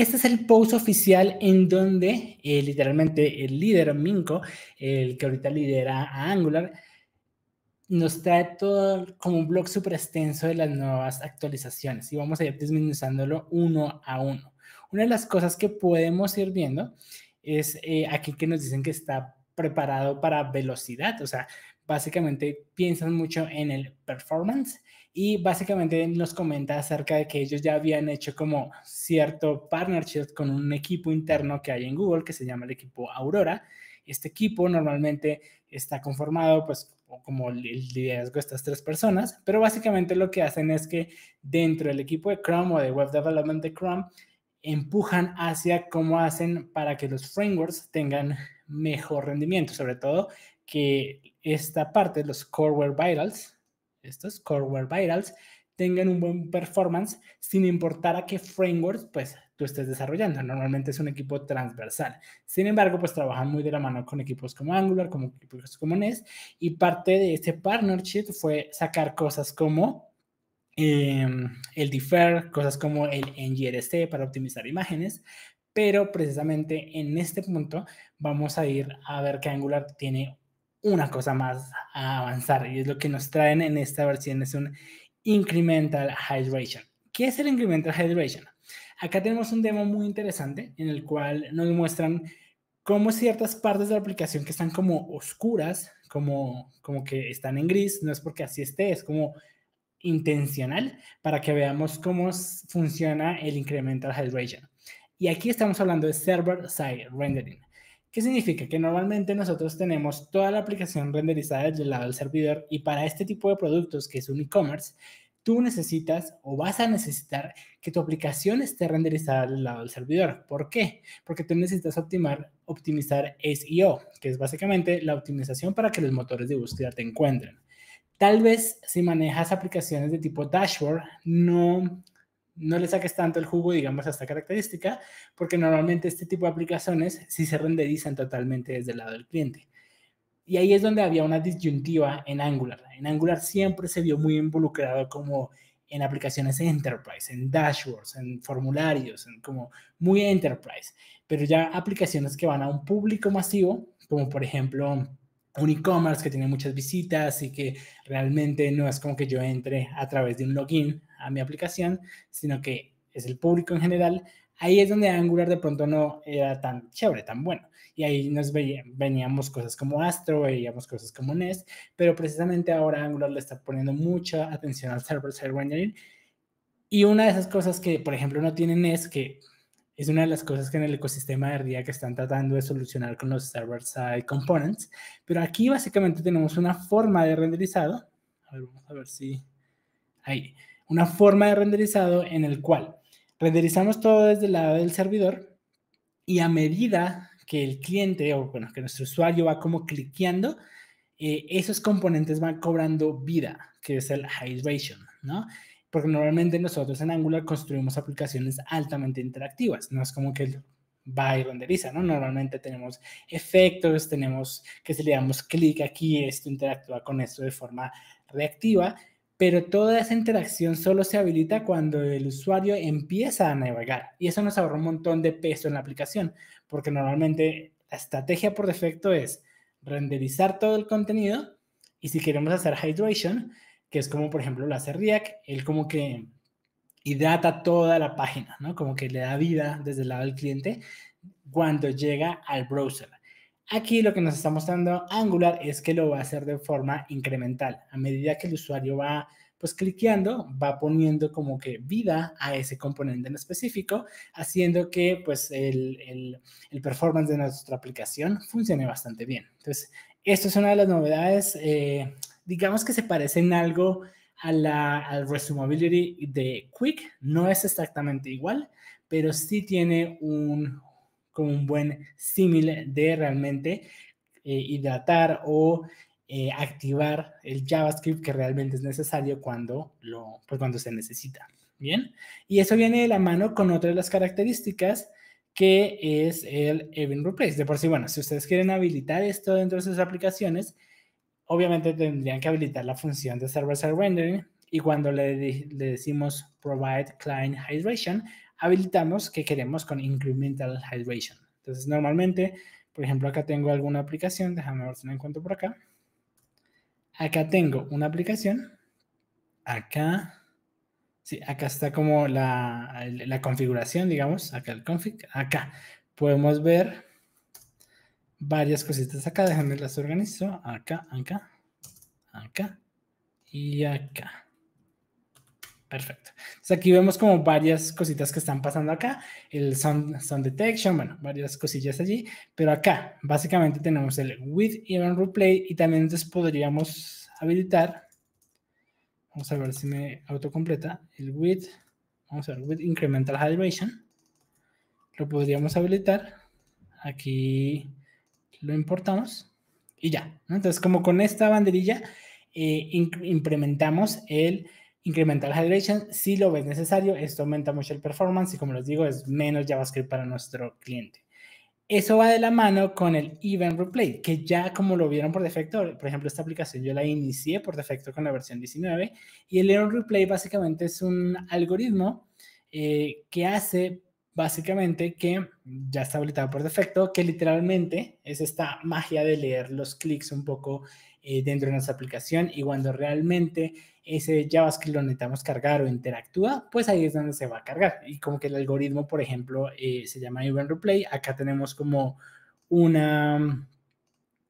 este es el post oficial en donde eh, literalmente el líder Minko, el que ahorita lidera a Angular, nos trae todo como un blog super extenso de las nuevas actualizaciones y vamos a ir disminuyéndolo uno a uno. Una de las cosas que podemos ir viendo es eh, aquí que nos dicen que está preparado para velocidad, o sea, básicamente piensan mucho en el performance y básicamente nos comenta acerca de que ellos ya habían hecho como cierto partnership con un equipo interno que hay en Google que se llama el equipo Aurora. Este equipo normalmente está conformado pues como el liderazgo de estas tres personas, pero básicamente lo que hacen es que dentro del equipo de Chrome o de Web Development de Chrome empujan hacia cómo hacen para que los frameworks tengan mejor rendimiento, sobre todo que esta parte, los Coreware Vitals, estos Coreware Vitals, tengan un buen performance sin importar a qué framework pues tú estés desarrollando. Normalmente es un equipo transversal. Sin embargo, pues trabajan muy de la mano con equipos como Angular, como equipos como NES y parte de este partnership fue sacar cosas como em, el defer, cosas como el NGRC para optimizar imágenes, pero precisamente en este punto vamos a ir a ver que Angular tiene una cosa más a avanzar y es lo que nos traen en esta versión, es un incremental hydration. ¿Qué es el incremental hydration? Acá tenemos un demo muy interesante en el cual nos muestran cómo ciertas partes de la aplicación que están como oscuras, como, como que están en gris, no es porque así esté, es como intencional para que veamos cómo funciona el incremental hydration. Y aquí estamos hablando de server-side rendering. ¿Qué significa? Que normalmente nosotros tenemos toda la aplicación renderizada del lado del servidor y para este tipo de productos que es un e-commerce, tú necesitas o vas a necesitar que tu aplicación esté renderizada del lado del servidor. ¿Por qué? Porque tú necesitas optimizar SEO, que es básicamente la optimización para que los motores de búsqueda te encuentren. Tal vez si manejas aplicaciones de tipo dashboard, no no le saques tanto el jugo, digamos, a esta característica, porque normalmente este tipo de aplicaciones sí se renderizan totalmente desde el lado del cliente. Y ahí es donde había una disyuntiva en Angular. En Angular siempre se vio muy involucrado como en aplicaciones enterprise, en dashboards, en formularios, como muy enterprise, pero ya aplicaciones que van a un público masivo, como por ejemplo un e-commerce que tiene muchas visitas y que realmente no es como que yo entre a través de un login a mi aplicación, sino que es el público en general, ahí es donde Angular de pronto no era tan chévere, tan bueno. Y ahí nos veníamos cosas como Astro, veíamos cosas como Nest, pero precisamente ahora Angular le está poniendo mucha atención al server-side rendering. Y una de esas cosas que, por ejemplo, no tienen es que es una de las cosas que en el ecosistema de RDA que están tratando de solucionar con los server-side components. Pero aquí básicamente tenemos una forma de renderizado. A ver, a ver si... Ahí una forma de renderizado en el cual renderizamos todo desde el lado del servidor y a medida que el cliente o bueno, que nuestro usuario va como cliqueando, eh, esos componentes van cobrando vida, que es el hydration, ¿no? Porque normalmente nosotros en Angular construimos aplicaciones altamente interactivas, no es como que va y renderiza, ¿no? Normalmente tenemos efectos, tenemos que si le damos clic aquí, esto interactúa con esto de forma reactiva pero toda esa interacción solo se habilita cuando el usuario empieza a navegar y eso nos ahorra un montón de peso en la aplicación, porque normalmente la estrategia por defecto es renderizar todo el contenido y si queremos hacer hydration, que es como por ejemplo lo hace React, él como que hidrata toda la página, ¿no? Como que le da vida desde el lado del cliente cuando llega al browser. Aquí lo que nos está mostrando Angular es que lo va a hacer de forma incremental. A medida que el usuario va pues cliqueando, va poniendo como que vida a ese componente en específico, haciendo que pues el, performance de nuestra aplicación funcione bastante bien. Entonces, esto es una de las novedades, eh, digamos que se parecen algo a la, al resumability de Quick, no es exactamente igual, pero sí tiene un, como un buen símil de realmente eh, hidratar o eh, activar el JavaScript que realmente es necesario cuando, lo, pues cuando se necesita. Bien, y eso viene de la mano con otra de las características que es el Event Replace. De por sí, bueno, si ustedes quieren habilitar esto dentro de sus aplicaciones, obviamente tendrían que habilitar la función de Server-Side Rendering y cuando le, le decimos Provide Client Hydration, habilitamos que queremos con Incremental Hydration. Entonces, normalmente, por ejemplo, acá tengo alguna aplicación, déjame ver si la encuentro por acá. Acá tengo una aplicación, acá, sí, acá está como la, la configuración, digamos, acá el config, acá podemos ver varias cositas acá, déjame las organizo, acá, acá, acá y acá. Perfecto. Entonces aquí vemos como varias cositas que están pasando acá, el sound, sound, detection, bueno, varias cosillas allí, pero acá básicamente tenemos el with event replay y también podríamos habilitar, vamos a ver si me autocompleta, el with, vamos a ver, with incremental hydration, lo podríamos habilitar, aquí lo importamos y ya, entonces como con esta banderilla eh, implementamos el Incremental hydration si lo ves necesario, esto aumenta mucho el performance y como les digo, es menos JavaScript para nuestro cliente. Eso va de la mano con el Event Replay, que ya como lo vieron por defecto, por ejemplo, esta aplicación yo la inicié por defecto con la versión 19 y el Event Replay básicamente es un algoritmo eh, que hace básicamente que ya está habilitado por defecto, que literalmente es esta magia de leer los clics un poco eh, dentro de nuestra aplicación y cuando realmente ese JavaScript lo necesitamos cargar o interactúa, pues ahí es donde se va a cargar. Y como que el algoritmo, por ejemplo, eh, se llama Event Replay, acá tenemos como una,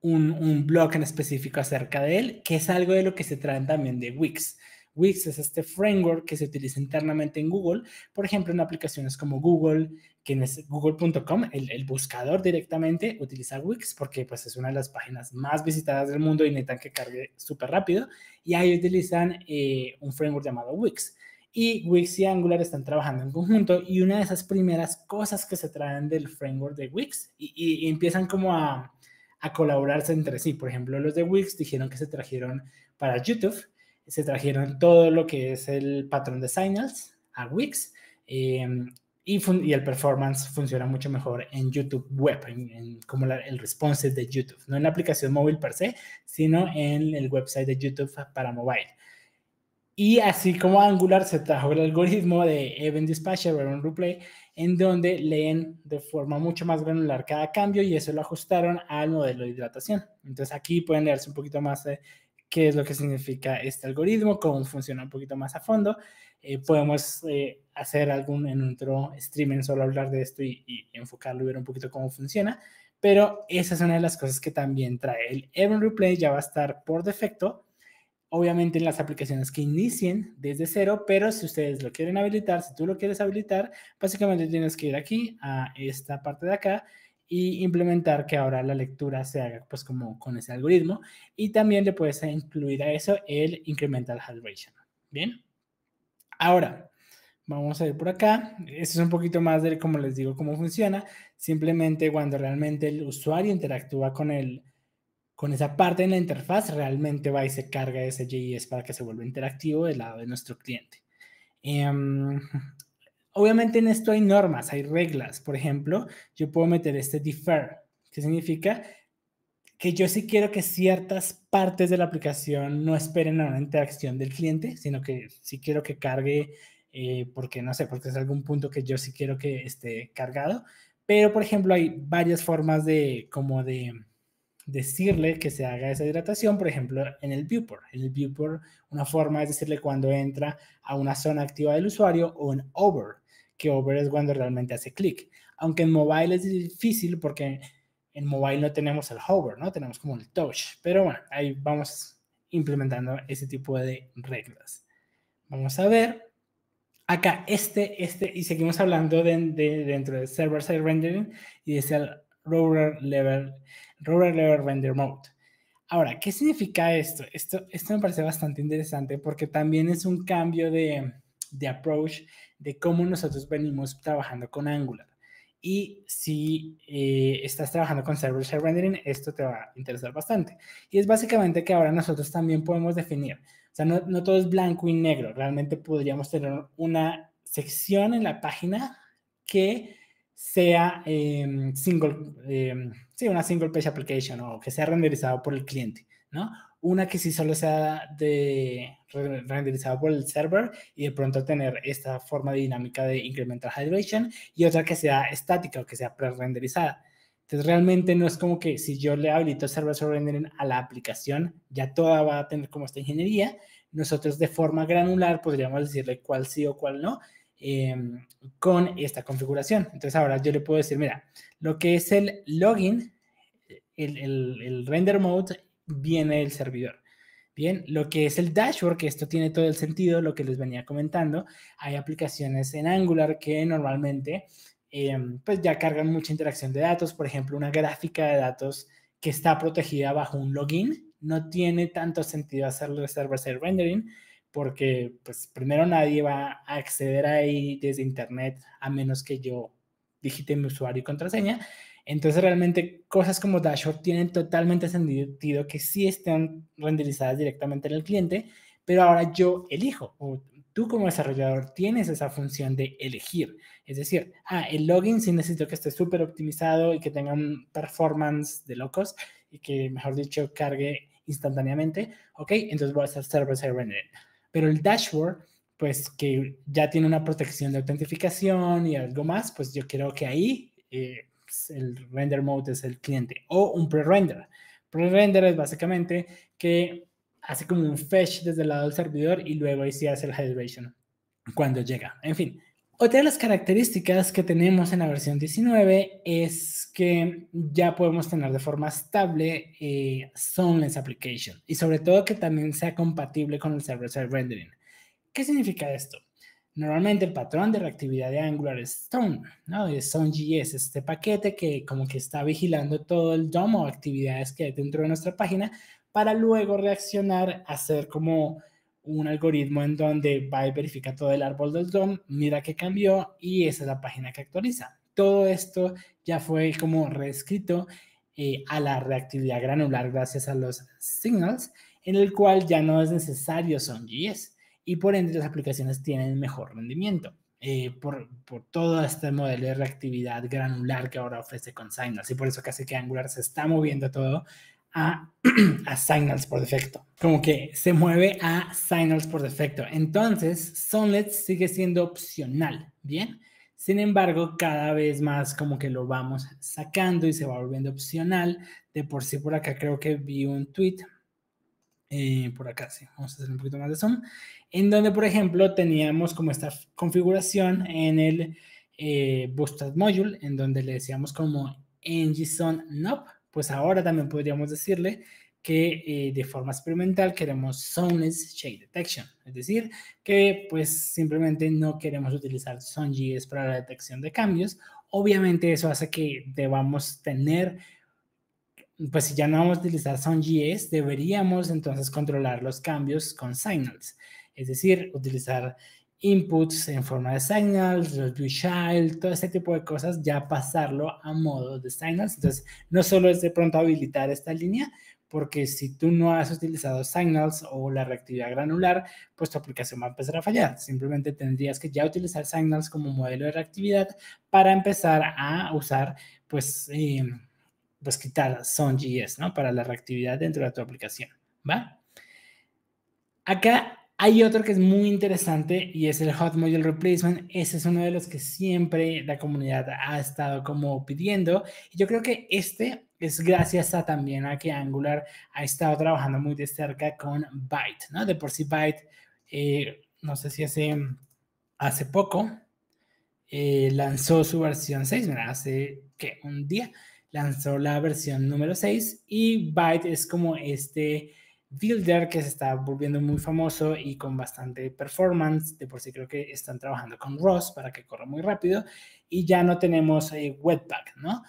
un, blog en específico acerca de él, que es algo de lo que se trata también de Wix. Wix es este framework que se utiliza internamente en Google, por ejemplo, en aplicaciones como Google, que es google.com, el, buscador directamente utiliza Wix porque pues es una de las páginas más visitadas del mundo y necesitan que cargue súper rápido y ahí utilizan eh, un framework llamado Wix. Y Wix y Angular están trabajando en conjunto y una de esas primeras cosas que se traen del framework de Wix y, empiezan como a, a colaborarse entre sí. Por ejemplo, los de Wix dijeron que se trajeron para YouTube se trajeron todo lo que es el patrón de signals a Wix eh, y, y, el performance funciona mucho mejor en YouTube web, en, como el responsive de YouTube, no en la aplicación móvil per se, sino en el website de YouTube para mobile. Y así como Angular se trajo el algoritmo de Event Dispatcher o Replay, en donde leen de forma mucho más granular cada cambio y eso lo ajustaron al modelo de hidratación. Entonces aquí pueden leerse un poquito más qué es lo que significa este algoritmo, cómo funciona un poquito más a fondo. Eh, podemos eh, hacer algún en otro streaming solo hablar de esto y, enfocarlo y ver un poquito cómo funciona. Pero esa es una de las cosas que también trae. El Event Replay ya va a estar por defecto, obviamente en las aplicaciones que inicien desde cero, pero si ustedes lo quieren habilitar, si tú lo quieres habilitar, básicamente tienes que ir aquí a esta parte de acá y implementar que ahora la lectura se haga pues como con ese algoritmo y también le puedes incluir a eso el incremental hydration Bien, ahora vamos a ir por acá. Esto es un poquito más de como les digo cómo funciona. Simplemente cuando realmente el usuario interactúa con el con esa parte en la interfaz realmente va y se carga ese JS para que se vuelva interactivo del lado de nuestro cliente. Em, Obviamente en esto hay normas, hay reglas. Por ejemplo, yo puedo meter este defer, que significa que yo sí quiero que ciertas partes de la aplicación no esperen a una interacción del cliente, sino que sí quiero que cargue, eh, porque no sé, porque es algún punto que yo sí quiero que esté cargado. Pero, por ejemplo, hay varias formas de, como de decirle que se haga esa hidratación, por ejemplo, en el viewport. En el viewport, una forma es decirle cuando entra a una zona activa del usuario o en over que es cuando realmente hace clic. Aunque en mobile es difícil porque en mobile no tenemos el hover, ¿no? Tenemos como el touch. Pero bueno, ahí vamos implementando ese tipo de reglas. Vamos a ver. Acá, este, este, y seguimos hablando de, dentro de server-side rendering y es el router level, level render mode. Ahora, ¿qué significa esto? esto? Esto me parece bastante interesante porque también es un cambio de, de approach de cómo nosotros venimos trabajando con Angular. Y si eh, estás trabajando con Server Share Rendering, esto te va a interesar bastante. Y es básicamente que ahora nosotros también podemos definir, o sea, no, no todo es blanco y negro, realmente podríamos tener una sección en la página que sea em, single, em, sí, una single page application o que sea renderizado por el cliente, ¿no? una que sí solo sea de, renderizada por el server y de pronto tener esta forma dinámica de incremental hydration y otra que sea estática o que sea pre-renderizada. Entonces realmente no es como que si yo le habilito server sobre rendering a la aplicación, ya toda va a tener como esta ingeniería. Nosotros de forma granular podríamos decirle cuál sí o cuál no em, con esta configuración. Entonces ahora yo le puedo decir, mira, lo que es el login, el render mode viene el servidor. Bien, lo que es el dashboard, que esto tiene todo el sentido, lo que les venía comentando, hay aplicaciones en Angular que normalmente em, pues ya cargan mucha interacción de datos, por ejemplo, una gráfica de datos que está protegida bajo un login, no tiene tanto sentido hacerlo de server-side rendering, porque pues primero nadie va a acceder ahí desde internet a menos que yo digite mi usuario y contraseña, entonces realmente cosas como Dashboard tienen totalmente sentido que sí estén renderizadas directamente en el cliente, pero ahora yo elijo o tú como desarrollador tienes esa función de elegir. Es decir, ah, el login sí necesito que esté súper optimizado y que tenga un performance de locos y que, mejor dicho, cargue instantáneamente. Ok, entonces voy a hacer server-side rendering. Pero el dashboard, pues que ya tiene una protección de autentificación y algo más, pues yo creo que ahí eh, el render mode, es el cliente, o un prerender prerender es básicamente que hace como un fetch desde el lado del servidor y luego ahí sí hace el hydration cuando llega. En fin, otra de las características que tenemos en la versión 19 es que ya podemos tener de forma estable eh, Zoneless Application y sobre todo que también sea compatible con el server-side rendering. ¿Qué significa esto? Normalmente el patrón de reactividad de Angular es Stone, ¿no? Es StoneJS, este paquete que como que está vigilando todo el DOM o actividades que hay dentro de nuestra página para luego reaccionar, hacer como un algoritmo en donde va y verifica todo el árbol del DOM, mira que cambió y esa es la página que actualiza. Todo esto ya fue como reescrito eh, a la reactividad granular gracias a los signals, en el cual ya no es necesario son y por ende las aplicaciones tienen mejor rendimiento. Eh, por, todo este modelo de reactividad granular que ahora ofrece con Signals. Y por eso casi que Angular se está moviendo todo a, a Signals por defecto. Como que se mueve a Signals por defecto. Entonces, Sonnet sigue siendo opcional, ¿bien? Sin embargo, cada vez más como que lo vamos sacando y se va volviendo opcional. De por sí por acá creo que vi un tweet eh, por acá, sí, vamos a hacer un poquito más de zoom, en donde, por ejemplo, teníamos como esta configuración en el eh, Module, en donde le decíamos como zone no. pues ahora también podríamos decirle que eh, de forma experimental queremos zoneless shade detection, es decir, que pues simplemente no queremos utilizar zone.js para la detección de cambios. Obviamente eso hace que debamos tener pues si ya no vamos a utilizar SoundGS, deberíamos entonces controlar los cambios con signals, es decir, utilizar inputs en forma de signals, los child, todo ese tipo de cosas, ya pasarlo a modo de signals. Entonces, no solo es de pronto habilitar esta línea, porque si tú no has utilizado signals o la reactividad granular, pues tu aplicación va a empezar a fallar. Simplemente tendrías que ya utilizar signals como modelo de reactividad para empezar a usar, pues, eh, pues quitar GS, ¿no? Para la reactividad dentro de tu aplicación, ¿va? Acá hay otro que es muy interesante y es el Hot Module Replacement. Ese es uno de los que siempre la comunidad ha estado como pidiendo. Y yo creo que este es gracias a también a que Angular ha estado trabajando muy de cerca con Byte, ¿no? De por sí Byte, eh, no sé si hace, hace poco, eh, lanzó su versión 6, ¿verdad? hace que un día lanzó la versión número 6 y Byte es como este builder que se está volviendo muy famoso y con bastante performance. De por sí creo que están trabajando con ROS para que corra muy rápido y ya no tenemos eh, Webpack, ¿no?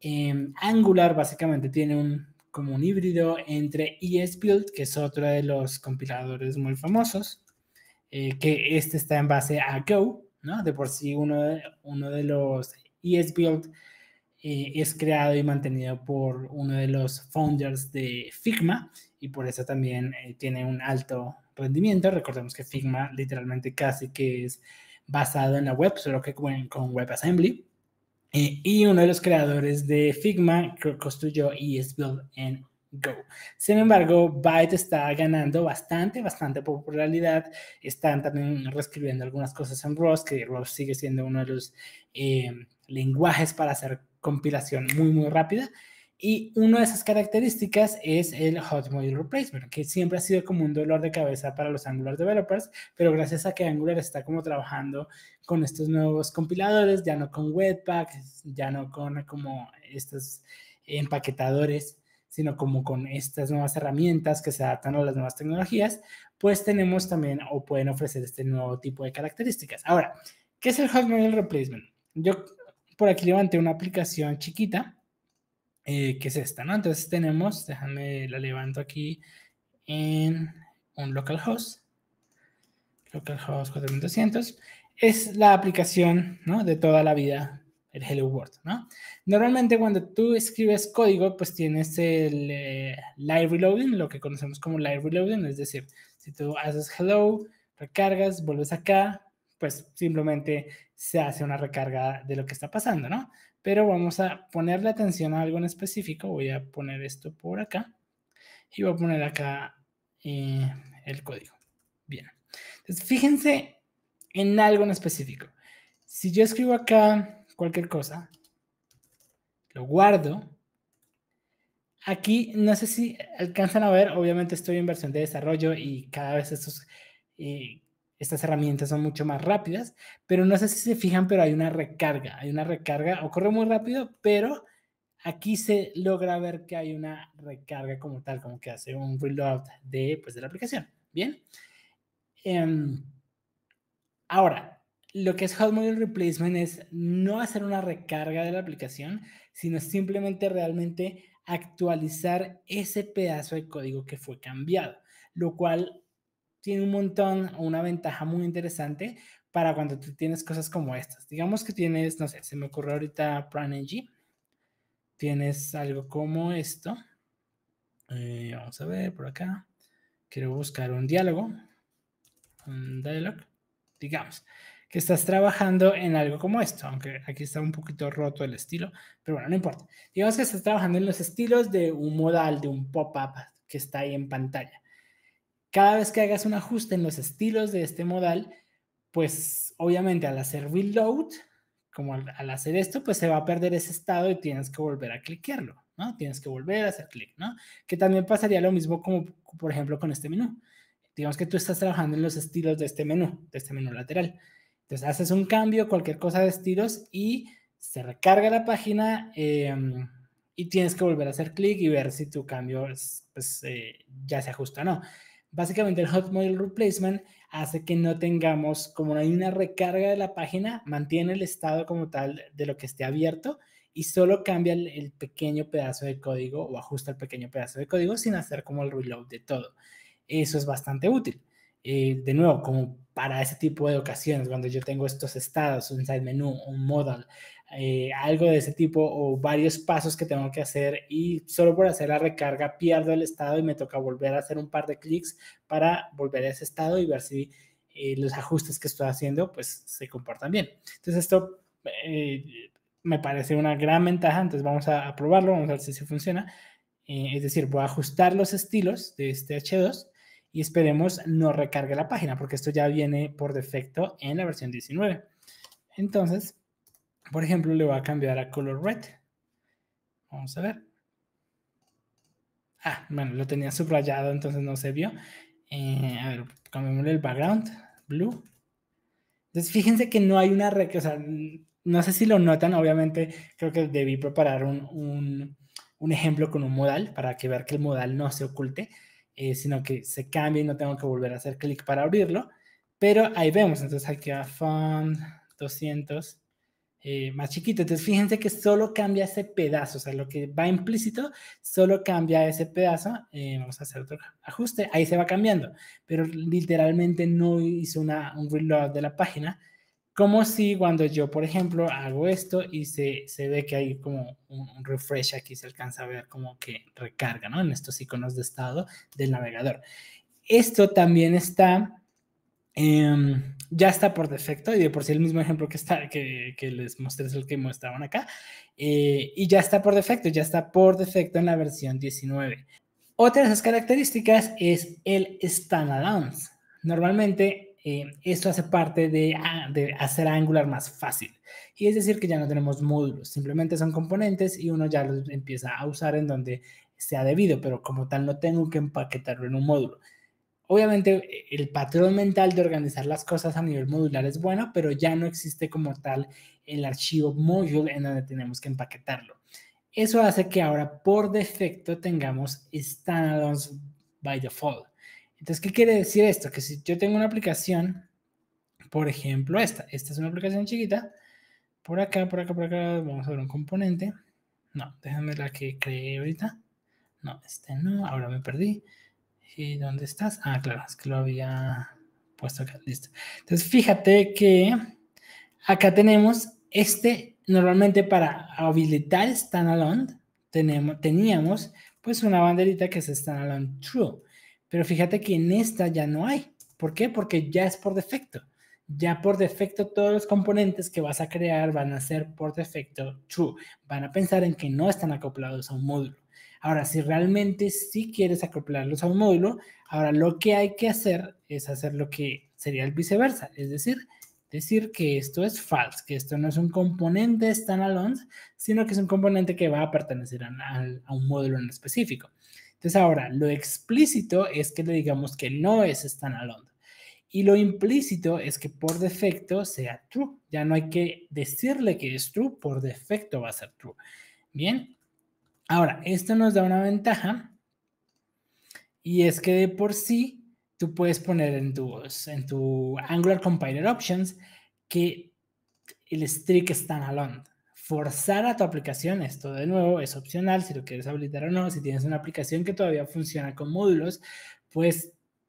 Em, Angular básicamente tiene un como un híbrido entre ESBuild, que es otro de los compiladores muy famosos, eh, que este está en base a Go, ¿no? De por sí uno de, uno de los ESBuild eh, es creado y mantenido por uno de los founders de Figma y por eso también eh, tiene un alto rendimiento. Recordemos que Figma literalmente casi que es basado en la web, solo que con, WebAssembly. Eh, y uno de los creadores de Figma construyó build en Go. Sin embargo, Byte está ganando bastante, bastante popularidad. Están también reescribiendo algunas cosas en Rust, que Rust sigue siendo uno de los lenguajes para hacer compilación muy, muy rápida. Y una de esas características es el Hot Module Replacement, que siempre ha sido como un dolor de cabeza para los Angular developers, pero gracias a que Angular está como trabajando con estos nuevos compiladores, ya no con Webpack, ya no con como estos empaquetadores, sino como con estas nuevas herramientas que se adaptan a las nuevas tecnologías, pues tenemos también o pueden ofrecer este nuevo tipo de características. Ahora, ¿qué es el Hot Module Replacement? Yo por aquí levanté una aplicación chiquita, eh, que es esta, ¿no? Entonces tenemos, déjame, la levanto aquí en un localhost, localhost 4200, es la aplicación, ¿no? De toda la vida, el Hello World, ¿no? Normalmente cuando tú escribes código, pues tienes el eh, live reloading, lo que conocemos como live reloading, es decir, si tú haces hello, recargas, vuelves acá, pues simplemente se hace una recarga de lo que está pasando, ¿no? Pero vamos a ponerle atención a algo en específico. Voy a poner esto por acá y voy a poner acá eh, el código. Bien. Entonces, fíjense en algo en específico. Si yo escribo acá cualquier cosa, lo guardo. Aquí no sé si alcanzan a ver, obviamente estoy en versión de desarrollo y cada vez estos eh, estas herramientas son mucho más rápidas, pero no sé si se fijan, pero hay una recarga, hay una recarga, ocurre muy rápido, pero aquí se logra ver que hay una recarga como tal, como que hace un reload de, pues, de la aplicación. Bien. Em, ahora, lo que es Hot Module Replacement es no hacer una recarga de la aplicación, sino simplemente realmente actualizar ese pedazo de código que fue cambiado, lo cual tiene un montón, una ventaja muy interesante para cuando tú tienes cosas como estas. Digamos que tienes, no sé, se me ocurre ahorita Prodigy. Tienes algo como esto. Eh, vamos a ver por acá. Quiero buscar un diálogo. Un diálogo. Digamos que estás trabajando en algo como esto, aunque aquí está un poquito roto el estilo, pero bueno, no importa. Digamos que estás trabajando en los estilos de un modal, de un pop-up que está ahí en pantalla cada vez que hagas un ajuste en los estilos de este modal, pues obviamente al hacer reload, como al, hacer esto, pues se va a perder ese estado y tienes que volver a cliquearlo, ¿no? Tienes que volver a hacer clic, ¿no? Que también pasaría lo mismo como, por ejemplo, con este menú. Digamos que tú estás trabajando en los estilos de este menú, de este menú lateral. Entonces haces un cambio, cualquier cosa de estilos y se recarga la página em, y tienes que volver a hacer clic y ver si tu cambio pues, eh, ya se ajusta o no básicamente el Hot Model Replacement hace que no tengamos, como hay una recarga de la página, mantiene el estado como tal de lo que esté abierto y solo cambia el, pequeño pedazo de código o ajusta el pequeño pedazo de código sin hacer como el reload de todo. Eso es bastante útil. Eh, de nuevo, como para ese tipo de ocasiones, cuando yo tengo estos estados, un side menu, un modal, eh, algo de ese tipo o varios pasos que tengo que hacer y solo por hacer la recarga pierdo el estado y me toca volver a hacer un par de clics para volver a ese estado y ver si eh, los ajustes que estoy haciendo pues se comportan bien. Entonces esto eh, me parece una gran ventaja, entonces vamos a, probarlo, vamos a ver si, si funciona. es decir, voy a ajustar los estilos de este H2 y esperemos no recargue la página porque esto ya viene por defecto en la versión 19. Entonces, por ejemplo, le voy a cambiar a color red. Vamos a ver. Ah, bueno, lo tenía subrayado, entonces no se vio. Eh, a ver, cambiémosle el background, blue. Entonces, fíjense que no hay una red, o sea, no sé si lo notan, obviamente creo que debí preparar un, ejemplo con un modal para que ver que el modal no se oculte, eh, sino que se cambie y no tengo que volver a hacer clic para abrirlo. Pero ahí vemos, entonces aquí a font 200 eh, más chiquito. Entonces, fíjense que solo cambia ese pedazo, o sea, lo que va implícito, solo cambia ese pedazo. Eh, vamos a hacer otro ajuste, ahí se va cambiando, pero literalmente no hizo una, un reload de la página. Como si cuando yo, por ejemplo, hago esto y se, ve que hay como un, un, refresh aquí, se alcanza a ver como que recarga, ¿no? En estos iconos de estado del navegador. Esto también está Em, ya está por defecto, y de por sí el mismo ejemplo que, está, que, les mostré es el que mostraban acá, eh, y ya está por defecto, ya está por defecto en la versión 19. Otra de esas características es el standalone. Normalmente eh, esto hace parte de, ah, de, hacer Angular más fácil, y es decir que ya no tenemos módulos, simplemente son componentes y uno ya los empieza a usar en donde sea debido, pero como tal no tengo que empaquetarlo en un módulo. Obviamente el patrón mental de organizar las cosas a nivel modular es bueno, pero ya no existe como tal el archivo module en donde tenemos que empaquetarlo. Eso hace que ahora por defecto tengamos standards by default. Entonces, ¿qué quiere decir esto? Que si yo tengo una aplicación, por ejemplo esta, esta es una aplicación chiquita, por acá, por acá, por acá, vamos a ver un componente. No, déjame la que creé ahorita. No, este no, ahora me perdí. ¿Y dónde estás? Ah, claro, es que lo había puesto acá, listo. Entonces, fíjate que acá tenemos este, normalmente para habilitar standalone, tenemos, teníamos pues una banderita que es standalone true, pero fíjate que en esta ya no hay. ¿Por qué? Porque ya es por defecto. Ya por defecto todos los componentes que vas a crear van a ser por defecto true. Van a pensar en que no están acoplados a un módulo. Ahora, si realmente sí quieres acoplarlos a un módulo, ahora lo que hay que hacer es hacer lo que sería el viceversa, es decir, decir que esto es false, que esto no es un componente standalone, sino que es un componente que va a pertenecer a, un módulo en específico. Entonces ahora, lo explícito es que le digamos que no es standalone. Y lo implícito es que por defecto sea true. Ya no hay que decirle que es true, por defecto va a ser true. Bien, Ahora, esto nos da una ventaja y es que de por sí tú puedes poner en tu, en tu Angular Compiler Options que el strict standalone. Forzar a tu aplicación, esto de nuevo es opcional si lo quieres habilitar o no. Si tienes una aplicación que todavía funciona con módulos, pues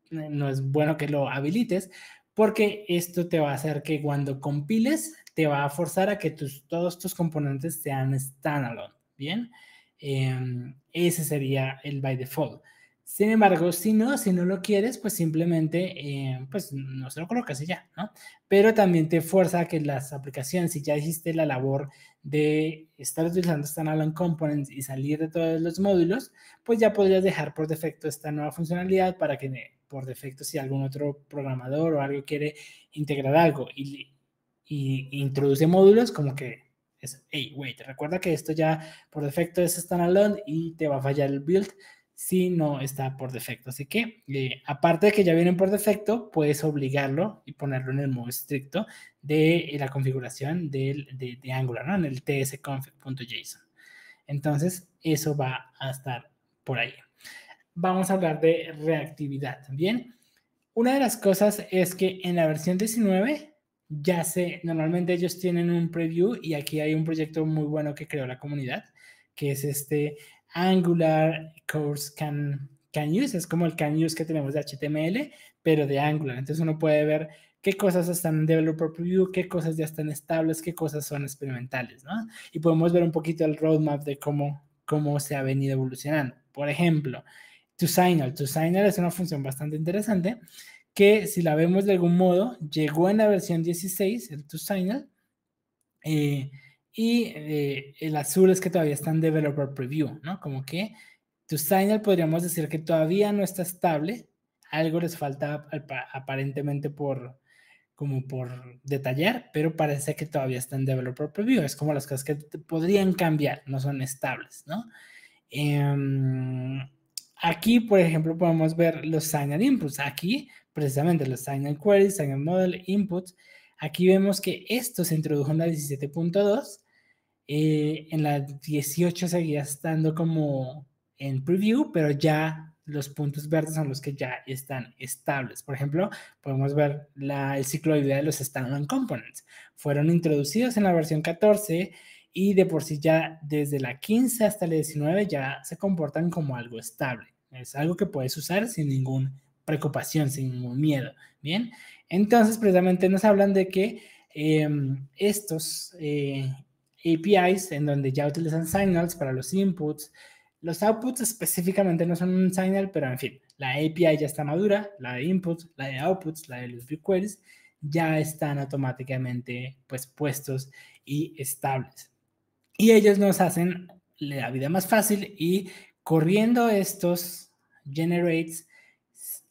eh, no es bueno que lo habilites porque esto te va a hacer que cuando compiles te va a forzar a que tus, todos tus componentes sean standalone. Bien. Em, ese sería el by default. Sin embargo, si no, si no lo quieres, pues simplemente, em, pues no se lo colocas y ya, ¿no? Pero también te fuerza a que las aplicaciones, si ya hiciste la labor de estar utilizando standalone components y salir de todos los módulos, pues ya podrías dejar por defecto esta nueva funcionalidad para que por defecto si algún otro programador o algo quiere integrar algo y, y introduce módulos, como que es, hey, wait, recuerda que esto ya por defecto es standalone y te va a fallar el build si no está por defecto. Así que, eh, aparte de que ya vienen por defecto, puedes obligarlo y ponerlo en el modo estricto de eh, la configuración de, Angular, ¿no? En el tsconfig.json. Entonces, eso va a estar por ahí. Vamos a hablar de reactividad. también. una de las cosas es que en la versión 19 ya sé, normalmente ellos tienen un preview y aquí hay un proyecto muy bueno que creó la comunidad, que es este Angular Course Can, can Use, es como el Can Use que tenemos de HTML, pero de Angular. Entonces uno puede ver qué cosas están en developer preview, qué cosas ya están estables, qué cosas son experimentales, ¿no? Y podemos ver un poquito el roadmap de cómo, cómo se ha venido evolucionando. Por ejemplo, to signal es una función bastante interesante que si la vemos de algún modo, llegó en la versión 16, el toSignal, signal, eh, y eh, el azul es que todavía está en developer preview, ¿no? Como que toSignal signal podríamos decir que todavía no está estable, algo les falta aparentemente por como por detallar, pero parece que todavía está en developer preview, es como las cosas que podrían cambiar, no son estables, ¿no? Em, aquí, por ejemplo, podemos ver los signal inputs. Aquí precisamente los Signal Queries, Signal Model, Inputs. Aquí vemos que esto se introdujo en la 17.2. Eh, en la 18 seguía estando como en preview, pero ya los puntos verdes son los que ya están estables. Por ejemplo, podemos ver el ciclo de vida de los standalone components. Fueron introducidos en la versión 14 y de por sí ya desde la 15 hasta la 19 ya se comportan como algo estable. Es algo que puedes usar sin ningún preocupación, sin miedo. Bien, entonces precisamente nos hablan de que em, estos eh, APIs en donde ya utilizan signals para los inputs, los outputs específicamente no son un signal, pero en fin, la API ya está madura, la de inputs, la de outputs, la de los requests, ya están automáticamente pues puestos y estables. Y ellos nos hacen la vida más fácil y corriendo estos generates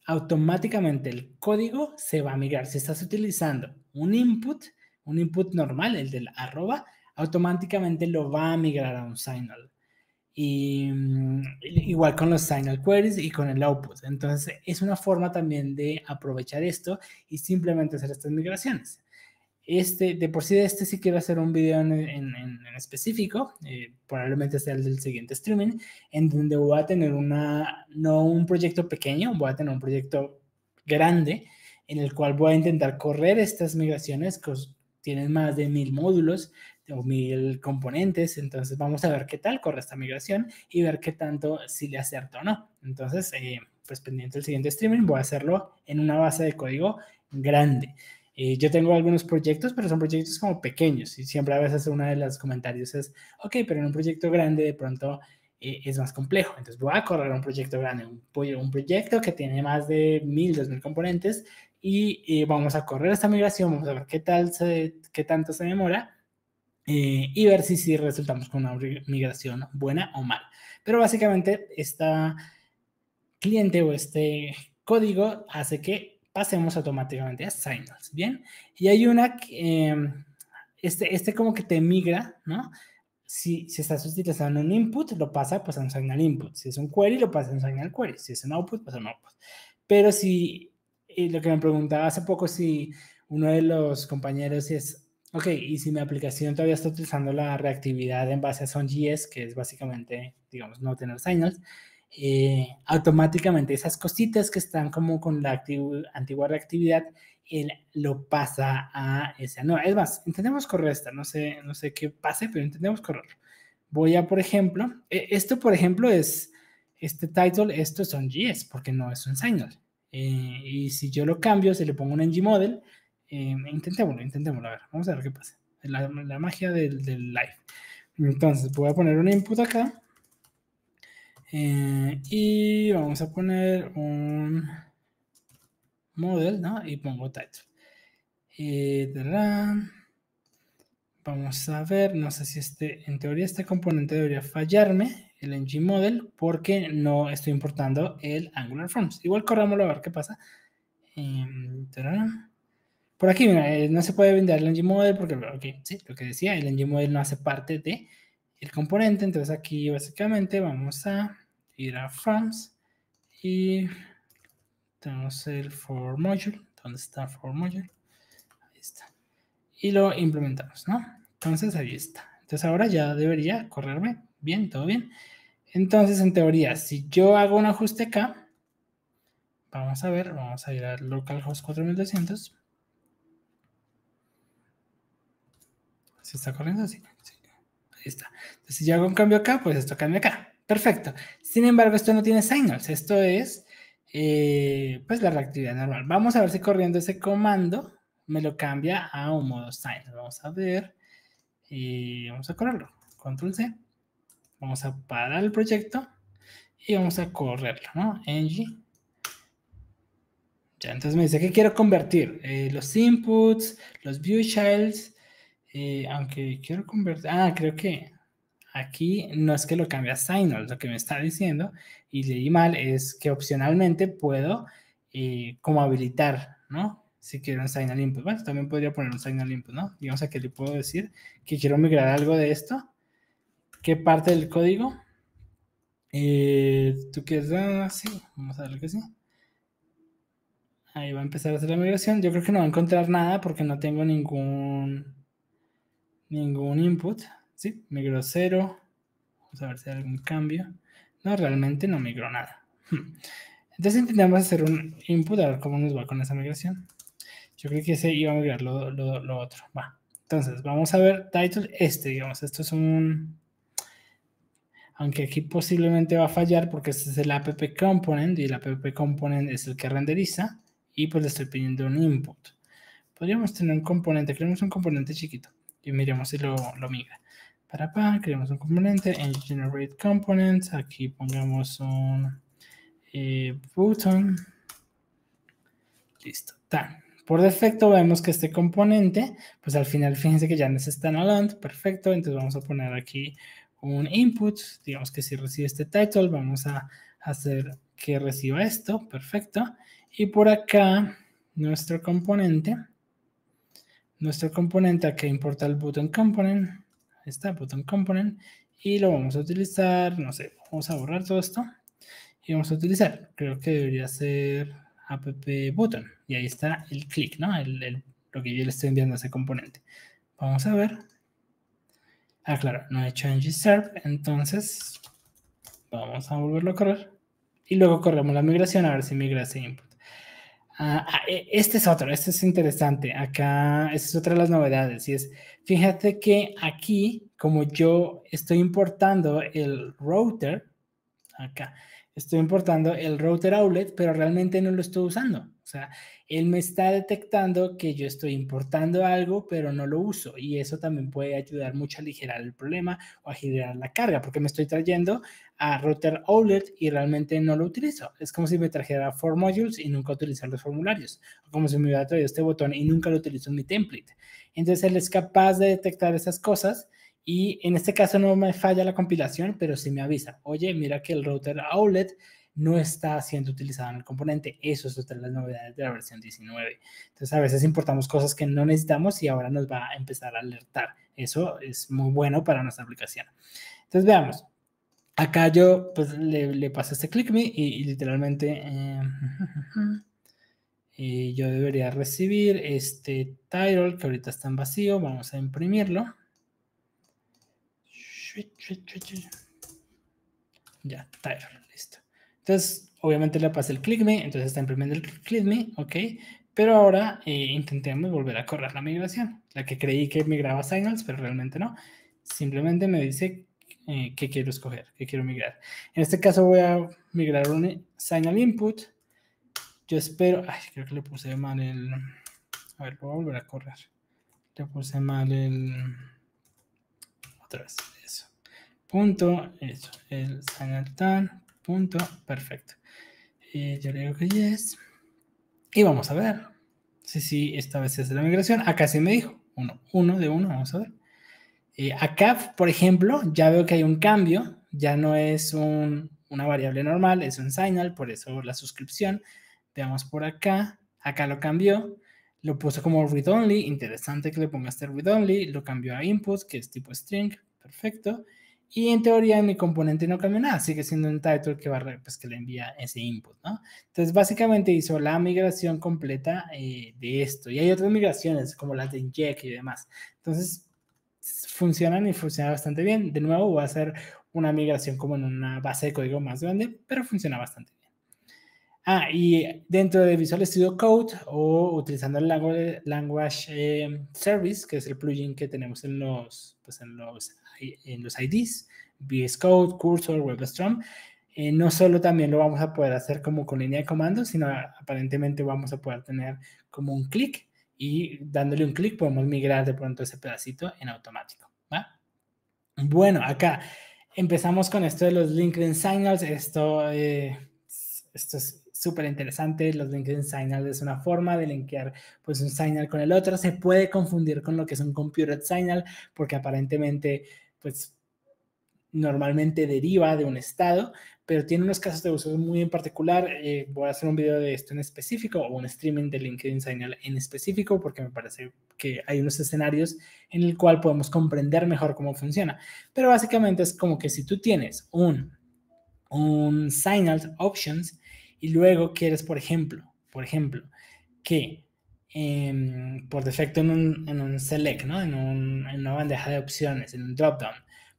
automáticamente el código se va a migrar. Si estás utilizando un input, un input normal, el del arroba, automáticamente lo va a migrar a un signal. Y mm, igual con los signal queries y con el output. Entonces, es una forma también de aprovechar esto y simplemente hacer estas migraciones. Este, de por sí, de este sí quiero hacer un video en, en, en específico, eh, probablemente sea el del siguiente streaming, en donde voy a tener una, no un proyecto pequeño, voy a tener un proyecto grande en el cual voy a intentar correr estas migraciones que tienen más de mil módulos o mil componentes, entonces vamos a ver qué tal corre esta migración y ver qué tanto si le acerto o no. Entonces, eh, pues pendiente del siguiente streaming, voy a hacerlo en una base de código grande. Eh, yo tengo algunos proyectos, pero son proyectos como pequeños y siempre a veces uno de los comentarios es, ok, pero en un proyecto grande de pronto eh, es más complejo, entonces voy a correr un proyecto grande, un, un proyecto que tiene más de mil, dos mil componentes y eh, vamos a correr esta migración, vamos a ver qué tal, qué tanto se demora y ver si, si resultamos con una migración buena o mal. Pero básicamente esta cliente o este código hace que pasemos automáticamente a Signals, ¿bien? Y hay una que, em, este, este como que te migra, ¿no? Si, estás utilizando un input, lo pasa pues a un signal input. Si es un query, lo pasa a un signal query. Si es un output, pasa pues, a un output. Pero si, eh, lo que me preguntaba hace poco, si uno de los compañeros es, ok, y si mi aplicación todavía está utilizando la reactividad en base a SonGS, que es básicamente, digamos, no tener signals, eh, automáticamente esas cositas que están como con la antigua reactividad, él lo pasa a esa nueva. Es más, entendemos correr esta, no sé, no sé qué pase, pero entendemos correr Voy a, por ejemplo, e-, esto, por ejemplo, es este title, estos son GS, porque no es un signal. Eh, y si yo lo cambio, se le pongo un ng model, eh, intentémoslo, intentémoslo, a ver, vamos a ver qué pasa. La, magia del, del live. Entonces, voy a poner un input acá eh, y vamos a poner un model, ¿no? Y pongo title. Eh, vamos a ver, no sé si este, en teoría este componente debería fallarme, el ng model, porque no estoy importando el Angular Forms. Igual corramos a ver qué pasa. Em, por aquí, mira, eh, no se puede vender el ng model porque, lo que decía, el ng model no hace parte de el componente. Entonces aquí básicamente vamos a ir a France y tenemos el for module. ¿Dónde está for module? Ahí está. Y lo implementamos, ¿no? Entonces ahí está. Entonces ahora ya debería correrme. Bien, todo bien. Entonces, en teoría, si yo hago un ajuste acá, vamos a ver, vamos a ir a localhost 4200. ¿Se está corriendo? Sí, Ahí está. Entonces, si yo hago un cambio acá, pues esto cambia acá. Perfecto. Sin embargo, esto no tiene signals. Esto es, eh, pues, la reactividad normal. Vamos a ver si corriendo ese comando me lo cambia a un modo signal. Vamos a ver. Y eh, vamos a correrlo. Control C. Vamos a parar el proyecto y vamos a correrlo, ¿no? ng ya, entonces me dice que quiero convertir eh, los inputs, los view childs, aunque quiero convertir, ah, creo que aquí no es que lo cambie a Signal, lo que me está diciendo y leí mal es que opcionalmente puedo eh, como habilitar, ¿no? Si quiero un Signal Input, bueno, también podría poner un Signal Input, ¿no? Digamos que le puedo decir que quiero migrar algo de esto. ¿Qué parte del código? Eh, ¿Tú quieres? Ah, sí, vamos a ver que sí. Ahí va a empezar a hacer la migración. Yo creo que no va a encontrar nada porque no tengo ningún ningún input. Sí, migró cero. Vamos a ver si hay algún cambio. No, realmente no migró nada. Entonces intentamos hacer un input a ver cómo nos va con esa migración. Yo creo que ese iba a migrar lo, otro. Va. Entonces, vamos a ver title este, digamos. Esto es un... Aunque aquí posiblemente va a fallar porque este es el app component y el app component es el que renderiza y pues le estoy pidiendo un input. Podríamos tener un componente, creemos un componente chiquito y miremos si lo migra para para creamos un componente en generate components. Aquí pongamos un eh, button. Listo, ta Por defecto vemos que este componente, pues al final fíjense que ya no está en alant, perfecto. Entonces vamos a poner aquí un input, digamos que si recibe este title, vamos a hacer que reciba esto, perfecto. Y por acá nuestro componente, nuestro componente que importa el button component, está button component y lo vamos a utilizar, no sé, vamos a borrar todo esto y vamos a utilizar, creo que debería ser app button y ahí está el clic, ¿no? El, lo que yo le estoy enviando a ese componente. Vamos a ver. Ah, claro, no he hecho ng-serve, entonces vamos a volverlo a correr y luego corremos la migración a ver si migra ese input. Ah, ah, e, este es otro, este es interesante. Acá, esta es otra de las novedades. Y es, fíjate que aquí, como yo estoy importando el router, acá, estoy importando el router outlet, pero realmente no lo estoy usando. O sea, él me está detectando que yo estoy importando algo, pero no lo uso. Y eso también puede ayudar mucho a aligerar el problema o a aligerar la carga, porque me estoy trayendo a router outlet y realmente no lo utilizo. Es como si me trajera for modules y nunca utilizar los formularios, o como si me hubiera traído este botón y nunca lo utilizo en mi template. Entonces él es capaz de detectar esas cosas y en este caso no me falla la compilación, pero sí me avisa. Oye, mira que el router outlet no está siendo utilizado en el componente. Eso es otra de las novedades de la versión 19. Entonces, a veces importamos cosas que no necesitamos y ahora nos va a empezar a alertar. Eso es muy bueno para nuestra aplicación. Entonces, veamos acá yo pues le, le este click me y, literalmente eh, eh, yo debería recibir este title que ahorita está en vacío. Vamos a imprimirlo. Ya, title, listo. Entonces, obviamente le pasé el click me, entonces está imprimiendo el click me, ok. Pero ahora eh, intentemos volver a correr la migración, la que creí que migraba signals, pero realmente no. Simplemente me dice eh, que quiero escoger, que quiero migrar. En este caso voy a migrar un signal input. Yo espero, ay, creo que le puse mal el, a ver, voy a volver a correr. Le puse mal el, otra vez, eso. Punto, eso, el signal tan, punto, perfecto. Eh, yo le digo que yes. Y vamos a ver. Sí, sí, esta vez es la migración. Acá sí me dijo. Uno, uno de uno, vamos a ver. Eh, acá, por ejemplo, ya veo que hay un cambio, ya no es una variable normal, es un signal, por eso la suscripción. Veamos por acá, acá lo cambió, lo puso como read only, interesante que le ponga este read only, lo cambió a input, que es tipo string, perfecto. Y en teoría en mi componente no cambia nada, sigue siendo un title que, va, pues, que le envía ese input, ¿no? Entonces básicamente hizo la migración completa eh, de esto. Y hay otras migraciones como las de inject y demás. Entonces funcionan y funcionan bastante bien. De nuevo, va a ser una migración como en una base de código más grande, pero funciona bastante bien. Ah, y dentro de Visual Studio Code o utilizando el Language, language em, Service, que es el plugin que tenemos en los, pues, en los, IDs, VS Code, Cursor, WebStorm, eh, no solo también lo vamos a poder hacer como con línea de comando, sino aparentemente vamos a poder tener como un clic y dándole un clic podemos migrar de pronto ese pedacito en automático. Bueno, acá empezamos con esto de los LinkedIn Signals. Esto, eh, esto es súper interesante. Los LinkedIn Signals es una forma de linkear pues, un signal con el otro. Se puede confundir con lo que es un computer Signal porque aparentemente pues normalmente deriva de un estado, pero tiene unos casos de uso muy en particular. Eh, voy a hacer un video de esto en específico o un streaming de LinkedIn Signal en específico porque me parece que hay unos escenarios en el cual podemos comprender mejor cómo funciona. Pero básicamente es como que si tú tienes un, un Signal Options y luego quieres, por ejemplo, por ejemplo, que em, por defecto en un, en un select, ¿no? en, un, en una bandeja de opciones, en un Dropdown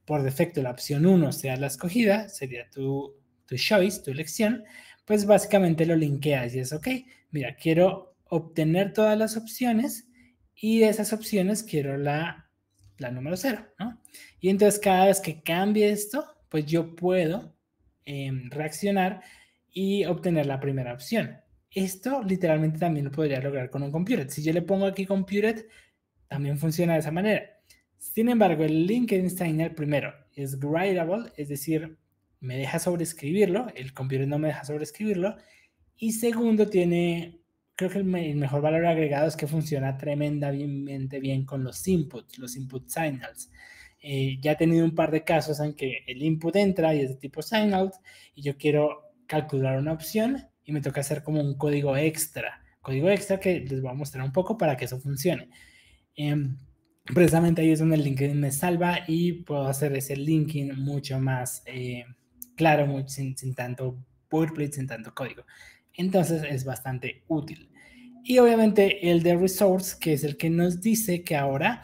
por defecto la opción 1 sea la escogida, sería tu, tu choice, tu elección, pues básicamente lo linkeas y es, ok, mira, quiero obtener todas las opciones y de esas opciones quiero la, la número 0, ¿no? Y entonces cada vez que cambie esto, pues yo puedo em, reaccionar y obtener la primera opción. Esto literalmente también lo podría lograr con un computed. Si yo le pongo aquí computed, también funciona de esa manera. Sin embargo, el LinkedIn Signal primero es writable, es decir, me deja sobreescribirlo, el computer no me deja sobreescribirlo. Y segundo, tiene, creo que el, mejor valor agregado es que funciona tremendamente bien con los inputs, los input signals. Eh, ya he tenido un par de casos en que el input entra y es de tipo signal y yo quiero calcular una opción y me toca hacer como un código extra, código extra que les voy a mostrar un poco para que eso funcione. Em, precisamente ahí es donde el LinkedIn me salva y puedo hacer ese linking mucho más eh, claro, sin, tanto boilerplate, sin tanto código. Entonces es bastante útil. Y obviamente el de Resource, que es el que nos dice que ahora,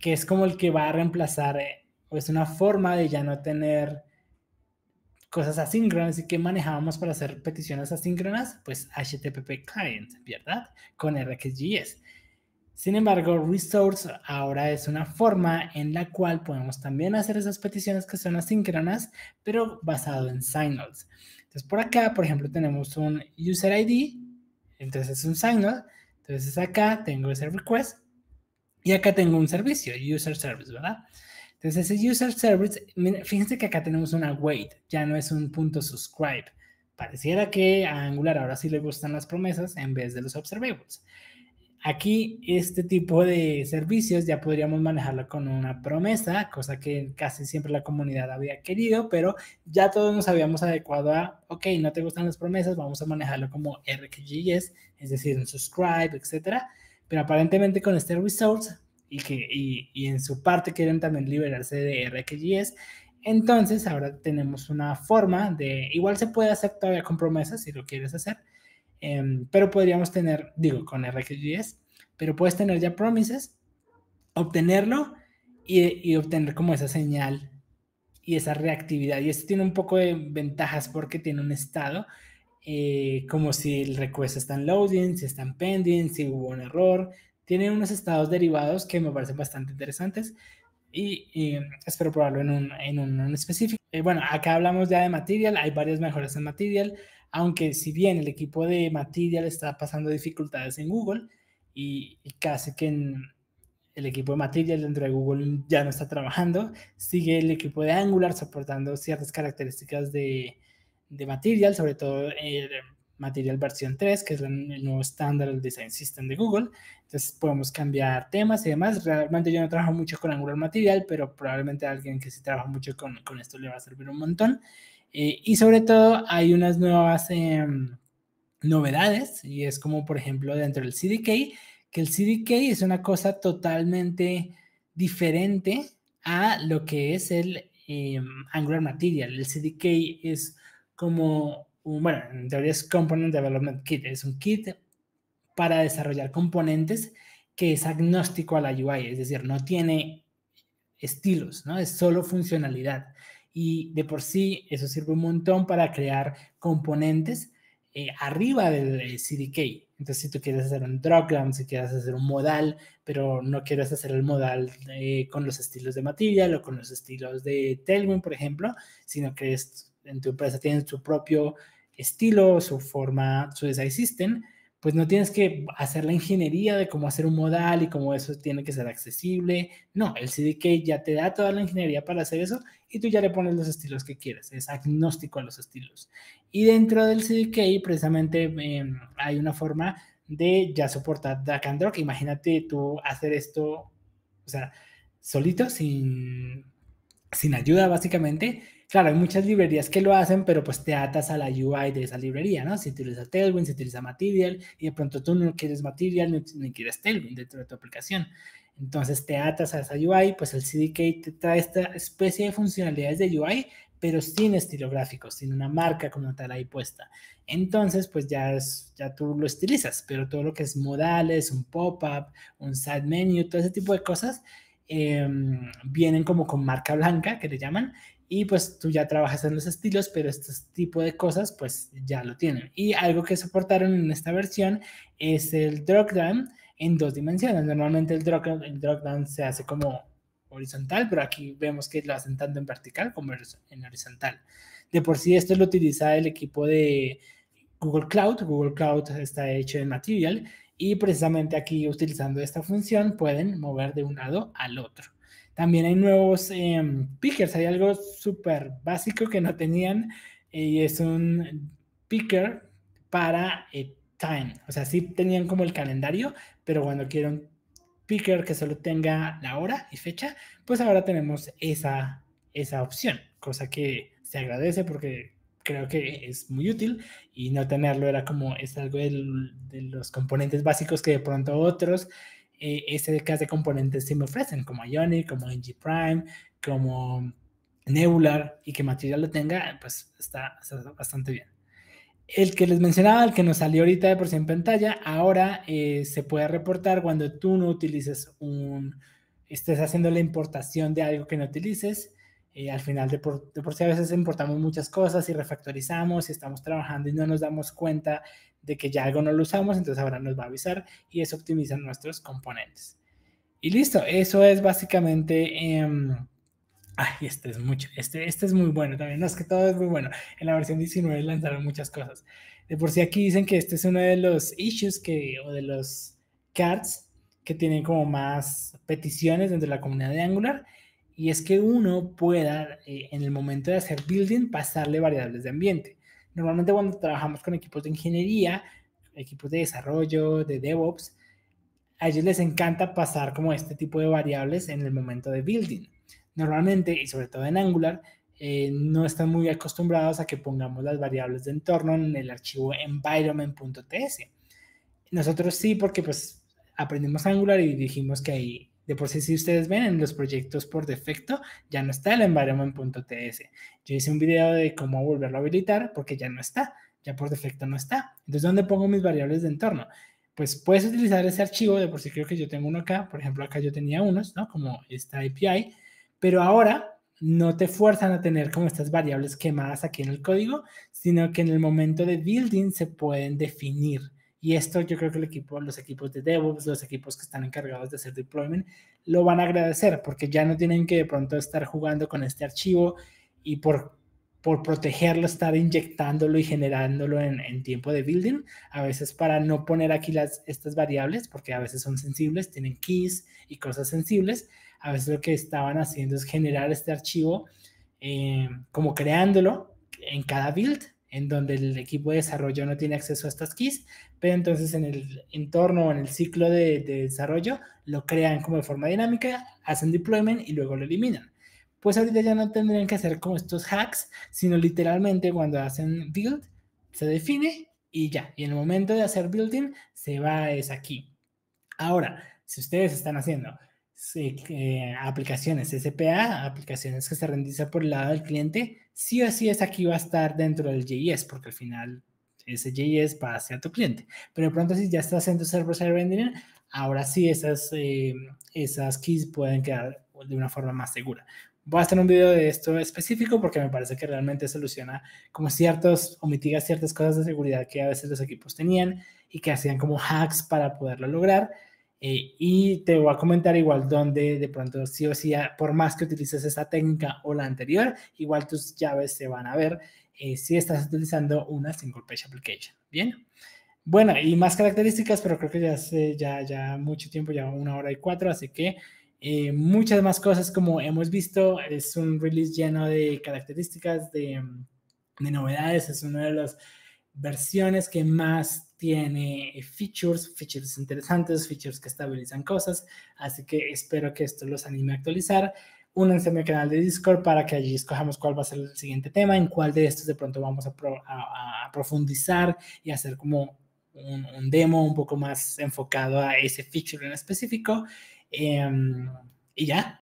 que es como el que va a reemplazar, o eh, pues una forma de ya no tener cosas asíncronas y que manejábamos para hacer peticiones asíncronas, pues HTTP client, ¿verdad? Con RxJS. Sin embargo, Resource ahora es una forma en la cual podemos también hacer esas peticiones que son asíncronas, pero basado en Signals. Entonces, por acá, por ejemplo, tenemos un User ID, entonces es un Signal. Entonces, acá tengo ese request y acá tengo un servicio, User Service, ¿verdad? Entonces, ese User Service, fíjense que acá tenemos una wait, ya no es un punto subscribe. Pareciera que a Angular ahora sí le gustan las promesas en vez de los observables. Aquí este tipo de servicios ya podríamos manejarlo con una promesa, cosa que casi siempre la comunidad había querido, pero ya todos nos habíamos adecuado a, ok, no te gustan las promesas, vamos a manejarlo como RQGS, es decir, un subscribe, etcétera. Pero aparentemente con este resource y, que, en su parte quieren también liberarse de RQGS, entonces ahora tenemos una forma de, igual se puede hacer todavía con promesas si lo quieres hacer, Em, pero podríamos tener, digo, con RxJS, pero puedes tener ya promises, obtenerlo y, obtener como esa señal y esa reactividad. Y esto tiene un poco de ventajas porque tiene un estado, eh, como si el request está en loading, si está en pending, si hubo un error. Tiene unos estados derivados que me parecen bastante interesantes y, espero probarlo en un, en un, específico. Eh, bueno, acá hablamos ya de material, hay varias mejoras en material, aunque si bien el equipo de Material está pasando dificultades en Google y, casi que el equipo de Material dentro de Google ya no está trabajando, sigue el equipo de Angular soportando ciertas características de, Material, sobre todo el eh, Material versión 3, que es el nuevo estándar del Design System de Google. Entonces podemos cambiar temas y demás. Realmente yo no trabajo mucho con Angular Material, pero probablemente alguien que sí trabaja mucho con, con esto le va a servir un montón. Eh, y sobre todo hay unas nuevas em, novedades y es como por ejemplo dentro del CDK, que el CDK es una cosa totalmente diferente a lo que es el em, Angular Material. El CDK es como, un, bueno, en teoría es Component Development Kit, es un kit para desarrollar componentes que es agnóstico a la UI, es decir, no tiene estilos, ¿no? Es solo funcionalidad y de por sí eso sirve un montón para crear componentes eh, arriba del eh, CDK. Entonces, si tú quieres hacer un dropdown, si quieres hacer un modal, pero no quieres hacer el modal con los estilos de Material o con los estilos de Tailwind, por ejemplo, sino que en tu empresa tienen su propio estilo, su forma, su design system, pues no tienes que hacer la ingeniería de cómo hacer un modal y cómo eso tiene que ser accesible. No, el CDK ya te da toda la ingeniería para hacer eso y tú ya le pones los estilos que quieres. Es agnóstico a los estilos. Y dentro del CDK precisamente em, hay una forma de ya soportar drag and drop. Imagínate tú hacer esto, o sea, solito, sin, sin ayuda básicamente Claro, hay muchas librerías que lo hacen, pero pues te atas a la UI de esa librería, ¿no? Si utilizas Tailwind, si utiliza Material, y de pronto tú no quieres Material ni, quieres Tailwind dentro de tu aplicación. Entonces te atas a esa UI, pues el CDK te trae esta especie de funcionalidades de UI, pero sin estilo gráfico, sin una marca como tal ahí puesta. Entonces, pues ya, ya tú lo estilizas, pero todo lo que es modales, un pop-up, un side menu, todo ese tipo de cosas, em, vienen como con marca blanca, que le llaman, y pues tú ya trabajas en los estilos, pero este tipo de cosas pues ya lo tienen. Y algo que soportaron en esta versión es el dropdown en dos dimensiones. Normalmente el dropdown, el drop se hace como horizontal, pero aquí vemos que lo hacen tanto en vertical como en horizontal. De por sí esto lo utiliza el equipo de Google Cloud. Google Cloud está hecho en Material y precisamente aquí utilizando esta función pueden mover de un lado al otro. También hay nuevos em, pickers, hay algo súper básico que no tenían y es un picker para eh, time. O sea, sí tenían como el calendario, pero cuando quiero un picker que solo tenga la hora y fecha, pues ahora tenemos esa, esa opción, cosa que se agradece porque creo que es muy útil y no tenerlo era como es algo de los componentes básicos que de pronto otros eh, ese clase de componentes sí me ofrecen, como Ionic, como NG Prime, como Nebular, y que Material lo tenga, pues está, bastante bien. El que les mencionaba, el que nos salió ahorita de por sí en pantalla, ahora eh, se puede reportar cuando tú no utilices un, estés haciendo la importación de algo que no utilices. Eh, al final, de por, de por sí a veces importamos muchas cosas y refactorizamos y estamos trabajando y no nos damos cuenta de que ya algo no lo usamos, entonces ahora nos va a avisar y eso optimiza nuestros componentes. Y listo, eso es básicamente... Em, ay, este es mucho, este, este, es muy bueno también, no es que todo es muy bueno. En la versión 19 lanzaron muchas cosas. De por sí aquí dicen que este es uno de los issues que, o de los cards que tienen como más peticiones dentro de la comunidad de Angular, y es que uno pueda, eh, en el momento de hacer building, pasarle variables de ambiente. Normalmente cuando trabajamos con equipos de ingeniería, equipos de desarrollo, de DevOps, a ellos les encanta pasar como este tipo de variables en el momento de building. Normalmente, y sobre todo en Angular, eh, no están muy acostumbrados a que pongamos las variables de entorno en el archivo environment.ts. Nosotros sí, porque pues aprendimos Angular y dijimos que ahí de por sí, si ustedes ven en los proyectos por defecto, ya no está el environment.ts. Yo hice un video de cómo volverlo a habilitar porque ya no está, ya por defecto no está. Entonces, ¿dónde pongo mis variables de entorno? Pues puedes utilizar ese archivo, de por sí creo que yo tengo uno acá, por ejemplo, acá yo tenía unos, ¿no? Como esta API, pero ahora no te fuerzan a tener como estas variables quemadas aquí en el código, sino que en el momento de building se pueden definir. Y esto yo creo que el equipo, los equipos de DevOps, los equipos que están encargados de hacer deployment, lo van a agradecer porque ya no tienen que de pronto estar jugando con este archivo y por, por protegerlo, estar inyectándolo y generándolo en, tiempo de building. A veces para no poner aquí las, estas variables, porque a veces son sensibles, tienen keys y cosas sensibles. A veces lo que estaban haciendo es generar este archivo eh, como creándolo en cada build en donde el equipo de desarrollo no tiene acceso a estas keys, pero entonces en el entorno en el ciclo de, desarrollo lo crean como de forma dinámica, hacen deployment y luego lo eliminan. Pues ahorita ya no tendrían que hacer como estos hacks, sino literalmente cuando hacen build, se define y ya. Y en el momento de hacer building, se va esa key. Ahora, si ustedes están haciendo eh, aplicaciones SPA, aplicaciones que se rendiza por el lado del cliente, sí o sí es aquí va a estar dentro del JS, e porque al final ese JS e va hacia tu cliente. Pero de pronto si ya estás en tu server-side rendering, ahora sí esas, eh, esas keys pueden quedar de una forma más segura. Voy a hacer un video de esto específico porque me parece que realmente soluciona como ciertos o mitiga ciertas cosas de seguridad que a veces los equipos tenían y que hacían como hacks para poderlo lograr. Eh, y te voy a comentar igual donde de pronto sí o sí, por más que utilices esta técnica o la anterior, igual tus llaves se van a ver eh, si estás utilizando una single page application. Bien. Bueno, y más características, pero creo que ya hace ya, ya mucho tiempo, ya una hora y cuatro, así que eh, muchas más cosas como hemos visto. Es un release lleno de características, de, mm, de novedades. Es una de las versiones que más tiene eh, features, features interesantes, features que estabilizan cosas, así que espero que esto los anime a actualizar. Únanse a mi canal de Discord para que allí escojamos cuál va a ser el siguiente tema, en cuál de estos de pronto vamos a, a, profundizar y hacer como un, demo un poco más enfocado a ese feature en específico. Em, y ya,